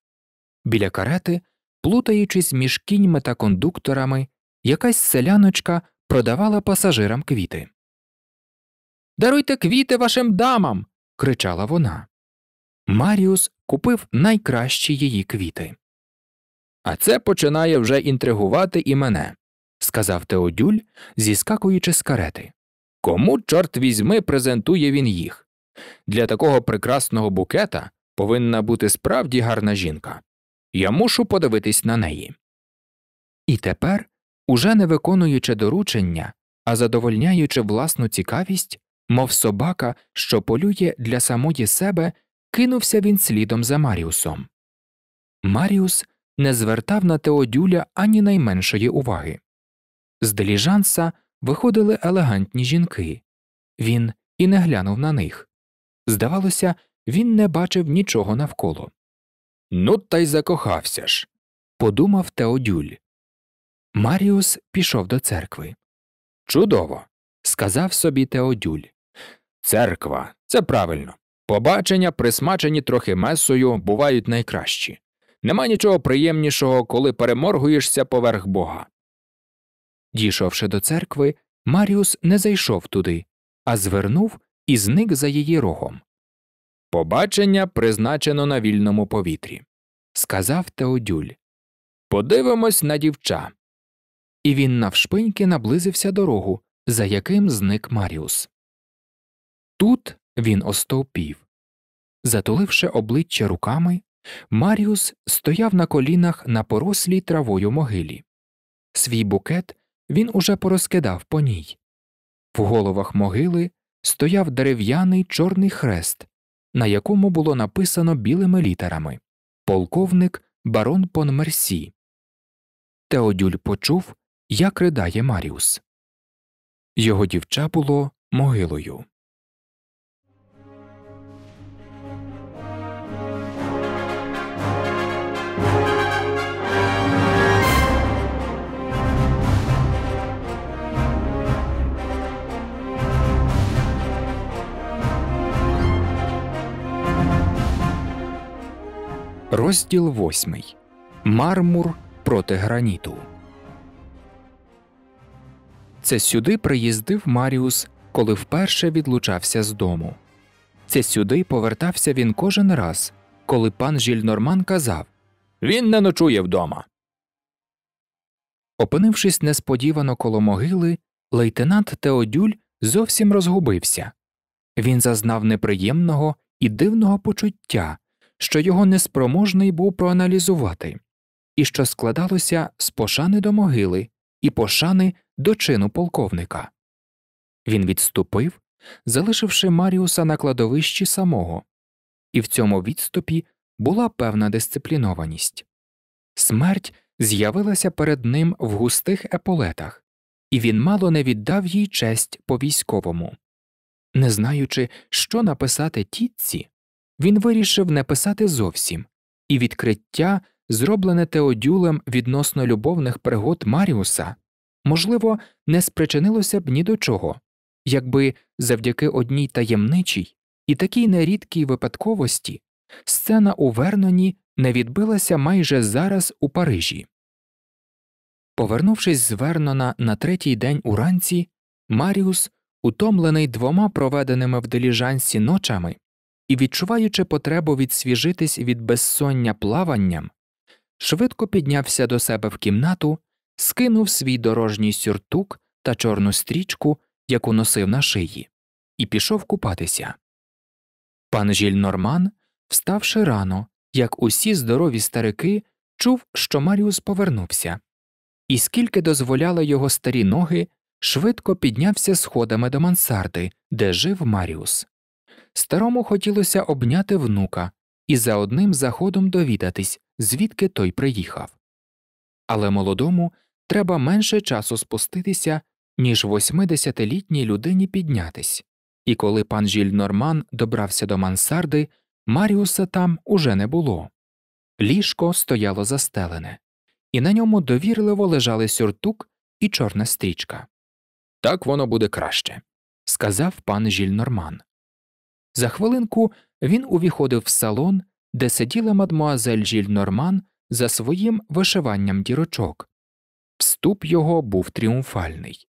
Біля карети, плутаючись між кіньми та кондукторами, якась селяночка продавала пасажирам квіти. Даруйте квіти вашим дамам. кричала вона. Маріус купив найкращі її квіти. А це починає вже інтригувати і мене, сказав Теодюль, зіскакуючи з карети. Кому, чорт візьми, презентує він їх? Для такого прекрасного букета повинна бути справді гарна жінка. Я мушу подивитись на неї. І тепер, уже не виконуючи доручення, а задовольняючи власну цікавість, Мов собака, що полює для самої себе, кинувся він слідом за Маріусом. Маріус не звертав на Теодюля ані найменшої уваги. З диліжанса виходили елегантні жінки, він і не глянув на них. Здавалося, він не бачив нічого навколо. Ну, та й закохався ж. подумав Теодюль. Маріус пішов до церкви. Чудово! сказав собі Теодюль. Церква, це правильно. Побачення, присмачені трохи месою, бувають найкращі. Нема нічого приємнішого, коли переморгуєшся поверх бога. Дійшовши до церкви, Маріус не зайшов туди, а звернув і зник за її рогом. Побачення призначено на вільному повітрі. Сказав Теодюль Подивимось на дівча. І він навшпиньки наблизився до рогу, за яким зник Маріус. Тут він остовпів. Затуливши обличчя руками, Маріус стояв на колінах на порослій травою могилі. Свій букет він уже порозкидав по ній. В головах могили стояв дерев'яний чорний хрест, на якому було написано білими літерами Полковник барон Пон Мерсі. Теодюль почув, як ридає Маріус. Його дівча було могилою. Розділ 8. Мармур проти граніту. Це сюди приїздив Маріус, коли вперше відлучався з дому. Це сюди повертався він кожен раз, коли пан Жільнорман казав Він не ночує вдома. Опинившись несподівано коло могили, лейтенант Теодюль зовсім розгубився. Він зазнав неприємного і дивного почуття що його неспроможний був проаналізувати, і що складалося з пошани до могили і пошани до чину полковника. Він відступив, залишивши Маріуса на кладовищі самого, і в цьому відступі була певна дисциплінованість. Смерть з'явилася перед ним в густих еполетах, і він мало не віддав їй честь по військовому. Не знаючи, що написати тітці, він вирішив не писати зовсім, і відкриття, зроблене Теодюлем відносно любовних пригод Маріуса, можливо, не спричинилося б ні до чого, якби завдяки одній таємничій і такій нерідкій випадковості сцена у Верноні не відбилася майже зараз у Парижі. Повернувшись з Вернона на третій день уранці, Маріус, утомлений двома проведеними в диліжансі ночами, і, відчуваючи потребу відсвіжитись від безсоння плаванням, швидко піднявся до себе в кімнату, скинув свій дорожній сюртук та чорну стрічку, яку носив на шиї, і пішов купатися. Пан Жіль Норман, вставши рано, як усі здорові старики, чув, що Маріус повернувся, і скільки дозволяли його старі ноги, швидко піднявся сходами до мансарди, де жив Маріус. Старому хотілося обняти внука і за одним заходом довідатись, звідки той приїхав. Але молодому треба менше часу спуститися, ніж восьмидесятилітній людині піднятись, і коли пан Жіль Норман добрався до мансарди, Маріуса там уже не було. Ліжко стояло застелене, і на ньому довірливо лежали сюртук і чорна стрічка. Так воно буде краще, сказав пан Жіль Норман. За хвилинку він увіходив в салон, де сиділа мадмуазель Жіль Норман за своїм вишиванням дірочок. Вступ його був тріумфальний.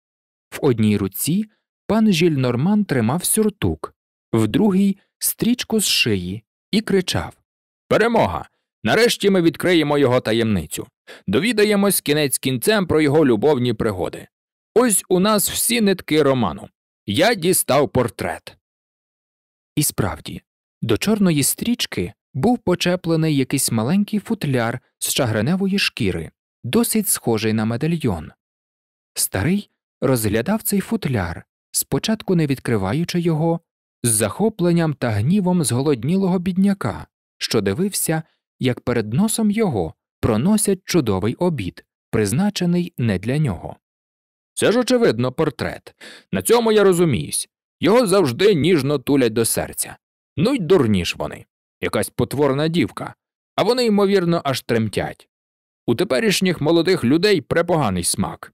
В одній руці пан Жіль Норман тримав сюртук, в другій стрічку з шиї і кричав Перемога! Нарешті ми відкриємо його таємницю. Довідаємось кінець кінцем про його любовні пригоди. Ось у нас всі нитки роману. Я дістав портрет. І справді, до чорної стрічки був почеплений якийсь маленький футляр з чагреневої шкіри, досить схожий на медальйон. Старий розглядав цей футляр, спочатку не відкриваючи його, з захопленням та гнівом зголоднілого бідняка, що дивився, як перед носом його проносять чудовий обід, призначений не для нього. Це ж, очевидно, портрет. На цьому я розуміюсь. Його завжди ніжно тулять до серця. Ну й дурні ж вони, якась потворна дівка, а вони, ймовірно, аж тремтять. У теперішніх молодих людей препоганий смак.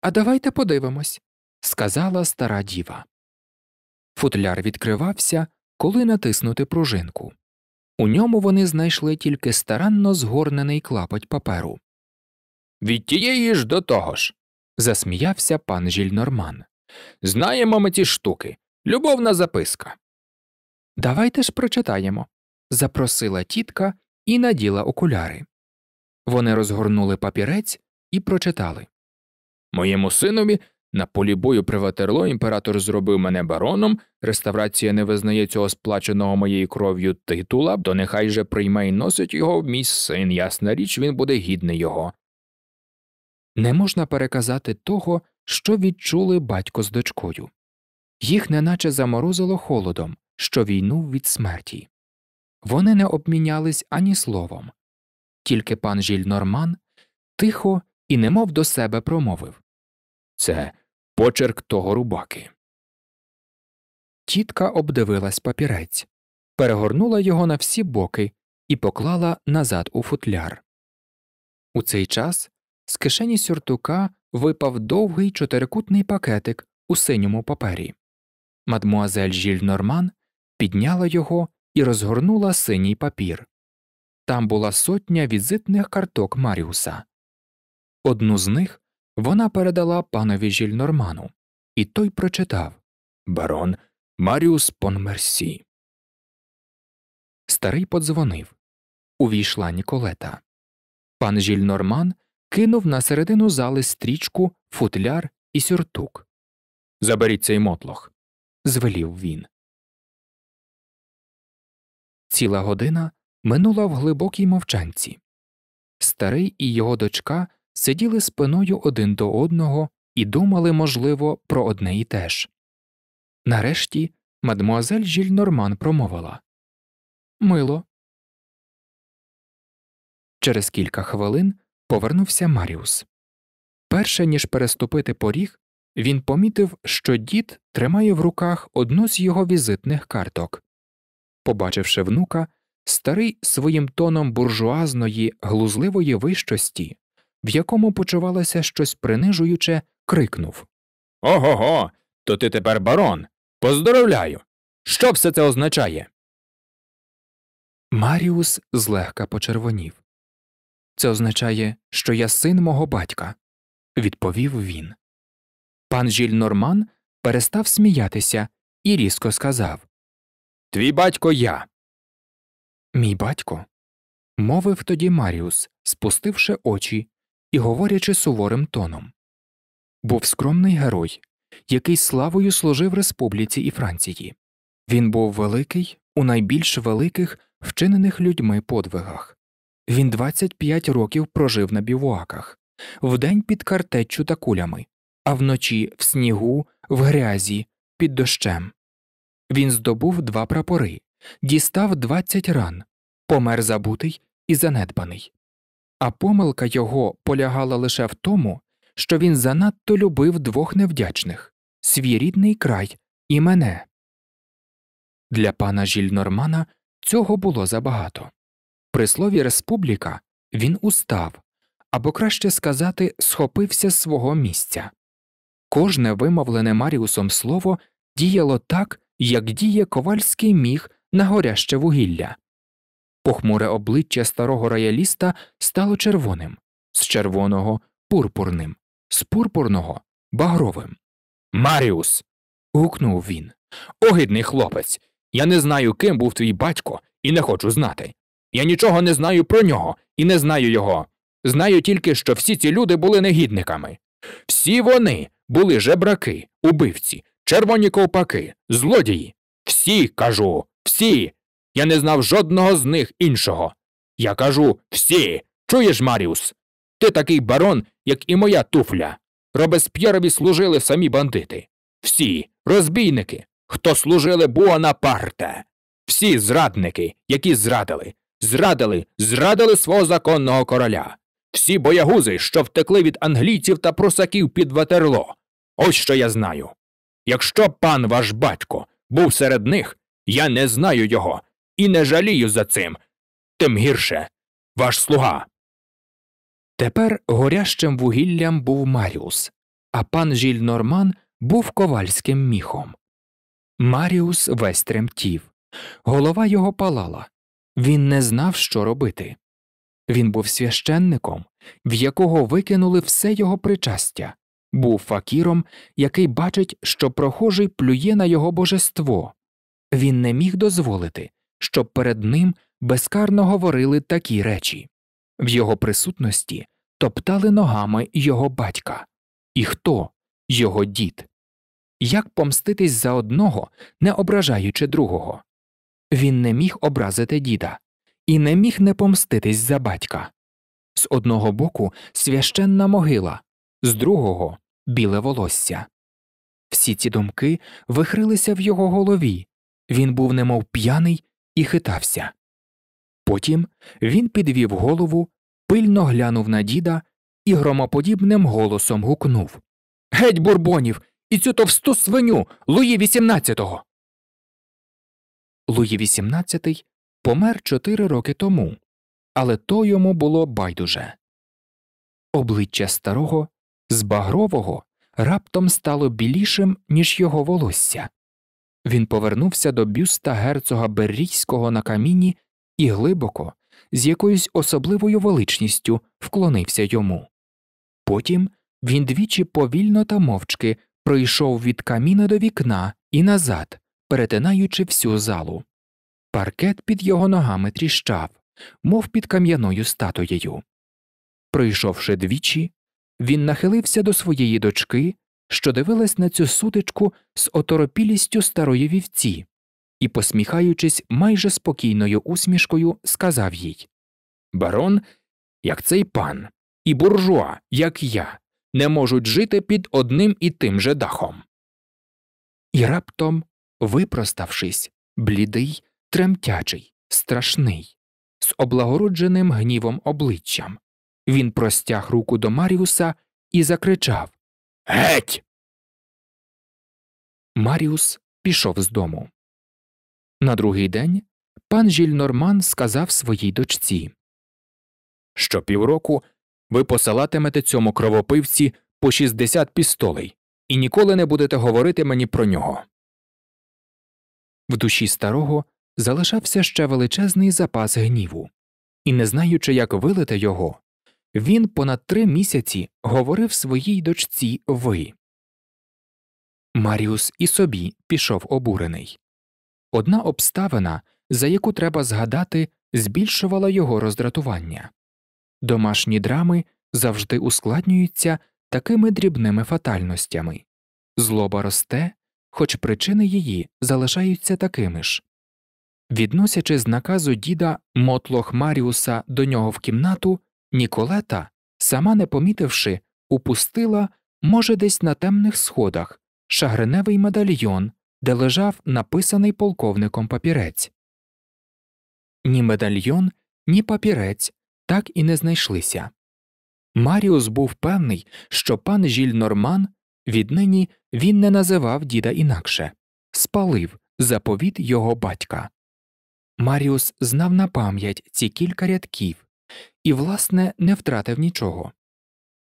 А давайте подивимось, сказала стара діва. Футляр відкривався, коли натиснути пружинку. У ньому вони знайшли тільки старанно згорнений клапоть паперу. Від тієї ж до того ж. засміявся пан Жільнорман. Знаємо ми ті штуки. Любовна записка. Давайте ж прочитаємо. запросила тітка і наділа окуляри. Вони розгорнули папірець і прочитали. Моєму синові на полі бою при Ватерло імператор зробив мене бароном, реставрація не визнає цього сплаченого моєю кров'ю титула, то нехай же прийме і носить його мій син, ясна річ, він буде гідний його. Не можна переказати того, що відчули батько з дочкою. Їх неначе заморозило холодом, що війну від смерті. Вони не обмінялись ані словом. Тільки пан жільнорман тихо і немов до себе промовив Це почерк того рубаки. Тітка обдивилась папірець, перегорнула його на всі боки і поклала назад у футляр. У цей час з кишені сюртука випав довгий чотирикутний пакетик у синьому папері. Мадмуазель Жіль Норман підняла його і розгорнула синій папір. Там була сотня візитних карток Маріуса. Одну з них вона передала панові Жіль Норману, і той прочитав Барон Маріус Понмерсі. Старий подзвонив. Увійшла Ніколета. Пан Жіль Норман кинув на середину зали стрічку, футляр і сюртук. Заберіть цей мотлох. звелів він. Ціла година минула в глибокій мовчанці. Старий і його дочка сиділи спиною один до одного і думали, можливо, про одне і те ж. Нарешті мадмуазель Жіль Норман промовила Мило. Через кілька хвилин повернувся Маріус. Перше ніж переступити поріг, він помітив, що дід тримає в руках одну з його візитних карток. Побачивши внука, старий своїм тоном буржуазної, глузливої вищості, в якому почувалося щось принижуюче, крикнув Ого го, то ти тепер барон. Поздоровляю. Що все це означає? Маріус злегка почервонів. Це означає, що я син мого батька, відповів він. Пан Жіль Норман перестав сміятися і різко сказав Твій батько я. Мій батько. мовив тоді Маріус, спустивши очі і говорячи суворим тоном. Був скромний герой, який славою служив республіці і Франції. Він був великий у найбільш великих, вчинених людьми подвигах. Він 25 років прожив на бівуаках, вдень під картеччю та кулями, а вночі в снігу, в грязі, під дощем. Він здобув два прапори, дістав 20 ран, помер забутий і занедбаний. А помилка його полягала лише в тому, що він занадто любив двох невдячних свій рідний край і мене. Для пана Жільнормана цього було забагато. При слові республіка він устав або краще сказати, схопився з свого місця. Кожне вимовлене Маріусом слово діяло так, як діє ковальський міг на горяще вугілля. Похмуре обличчя старого рояліста стало червоним, з червоного пурпурним, з пурпурного багровим. Маріус. гукнув він. Огидний хлопець. Я не знаю, ким був твій батько, і не хочу знати. Я нічого не знаю про нього і не знаю його. Знаю тільки, що всі ці люди були негідниками. Всі вони були жебраки, убивці, червоні ковпаки, злодії. Всі кажу, всі. Я не знав жодного з них іншого. Я кажу всі. Чуєш, Маріус? Ти такий барон, як і моя туфля. Робесп'єрові служили самі бандити. Всі розбійники, хто служили Буанапарте. всі зрадники, які зрадили, Зрадили, зрадили свого законного короля. Всі боягузи, що втекли від англійців та просаків під ватерло. Ось що я знаю. Якщо пан ваш батько був серед них, я не знаю його і не жалію за цим. Тим гірше, ваш слуга. Тепер горящим вугіллям був Маріус, а пан Жіль Норман був ковальським міхом. Маріус весь тремтів. Голова його палала. Він не знав, що робити. Він був священником, в якого викинули все його причастя, був факіром, який бачить, що прохожий плює на його божество. Він не міг дозволити, щоб перед ним безкарно говорили такі речі в його присутності топтали ногами його батька. І хто його дід? Як помститись за одного, не ображаючи другого? він не міг образити діда і не міг не помститись за батька. З одного боку священна могила, з другого біле волосся. Всі ці думки вихрилися в його голові, він був немов п'яний і хитався. Потім він підвів голову, пильно глянув на діда і громоподібним голосом гукнув Геть бурбонів і цю товсту свиню Луї XVIII!» Луї XVIII помер чотири роки тому, але то йому було байдуже. Обличчя старого збагрового раптом стало білішим, ніж його волосся. Він повернувся до бюста герцога Беррійського на каміні і глибоко, з якоюсь особливою величністю вклонився йому. Потім він двічі повільно та мовчки пройшов від каміна до вікна і назад, перетинаючи всю залу. Паркет під його ногами тріщав, мов під кам'яною статуєю. Пройшовши двічі, він нахилився до своєї дочки, що дивилась на цю сутичку з оторопілістю старої вівці, і, посміхаючись майже спокійною усмішкою, сказав їй Барон, як цей пан, і буржуа, як я, не можуть жити під одним і тим же дахом. І раптом випроставшись, блідий, тремтячий, страшний, з облагородженим гнівом обличчям. Він простяг руку до Маріуса і закричав Геть! Маріус пішов з дому. На другий день пан Жільнорман сказав своїй дочці що півроку ви посилатимете цьому кровопивці по 60 пістолей і ніколи не будете говорити мені про нього. В душі старого залишався ще величезний запас гніву, і, не знаючи, як вилити його, він понад три місяці говорив своїй дочці ви. Маріус і собі пішов обурений. Одна обставина, за яку треба згадати, збільшувала його роздратування. Домашні драми завжди ускладнюються такими дрібними фатальностями злоба росте, хоч причини її залишаються такими ж. Відносячи з наказу діда Мотлох Маріуса до нього в кімнату, Ніколета, сама не помітивши, упустила, може, десь на темних сходах шагреневий медальйон, де лежав написаний полковником папірець. Ні медальйон, ні папірець так і не знайшлися. Маріус був певний, що пан Жіль Норман Віднині він не називав діда інакше спалив заповіт його батька. Маріус знав на пам'ять ці кілька рядків і, власне, не втратив нічого.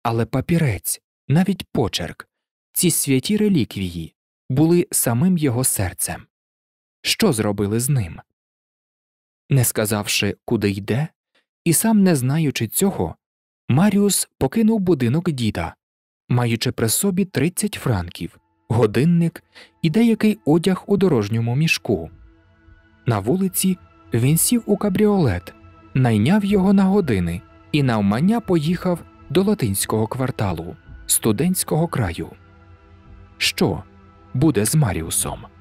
Але папірець, навіть почерк, ці святі реліквії були самим його серцем. Що зробили з ним? Не сказавши, куди йде, і сам не знаючи цього, Маріус покинув будинок діда маючи при собі 30 франків, годинник і деякий одяг у дорожньому мішку. На вулиці він сів у кабріолет, найняв його на години і навмання поїхав до латинського кварталу студентського краю. Що буде з Маріусом?